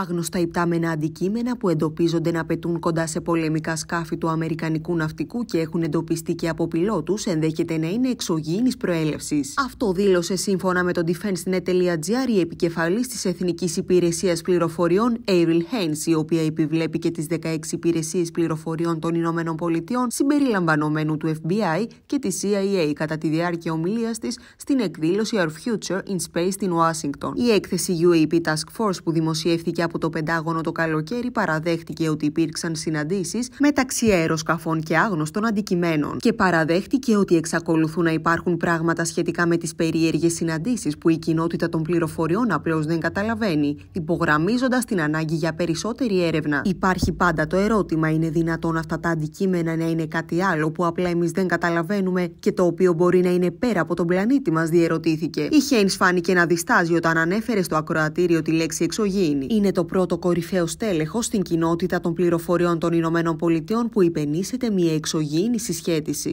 άγνωστα υπτάμενα αντικείμενα που εντοπίζονται να πετούν κοντά σε πολεμικά σκάφη του Αμερικανικού ναυτικού και έχουν εντοπιστεί και από πιλότους, ενδέχεται να είναι εξωγήινης προέλευσης. Αυτό δήλωσε σύμφωνα με το defensenet.gr η επικεφαλής της Εθνικής Υπηρεσίας Πληροφοριών, Ariel Haines, η οποία επιβλέπει και τις 16 υπηρεσίες πληροφοριών των Ηνωμένων Πολιτειών, συμπεριλαμβανομένου του FBI και της CIA κατά τη διάρκεια ομιλίας της στην εκδήλωση Our Future in Space στην Ουάσιγκτον. Η έκθεση UAP Task Force που δημοσιεύθηκε από το Πεντάγωνο το καλοκαίρι παραδέχτηκε ότι υπήρξαν συναντήσεις μεταξύ αεροσκαφών και άγνωστων αντικειμένων και παραδέχτηκε ότι εξακολουθούν να υπάρχουν πράγματα σχετικά με τις περίεργες συναντήσεις που η κοινότητα των πληροφοριών απλώς δεν καταλαβαίνει, υπογραμμίζοντας την ανάγκη για περισσότερη έρευνα. Υπάρχει πάντα το ερώτημα, είναι δυνατόν αυτά τα αντικείμενα να είναι κάτι άλλο που απλά εμείς δεν καταλαβαίνουμε και το οποίο μπορεί να είναι πέρα από τον πλανήτη μας, διερωτήθηκε. Η Χέιν φάνηκε να διστάζει όταν ανέφερε στο ακροατήριο τη λέξη εξωγήινη. Είναι το πρώτο κορυφαίο στέλεχο στην κοινότητα των πληροφοριών των Ηνωμένων Πολιτειών που υπενήσεται μια εξωγήινη συσχέτιση.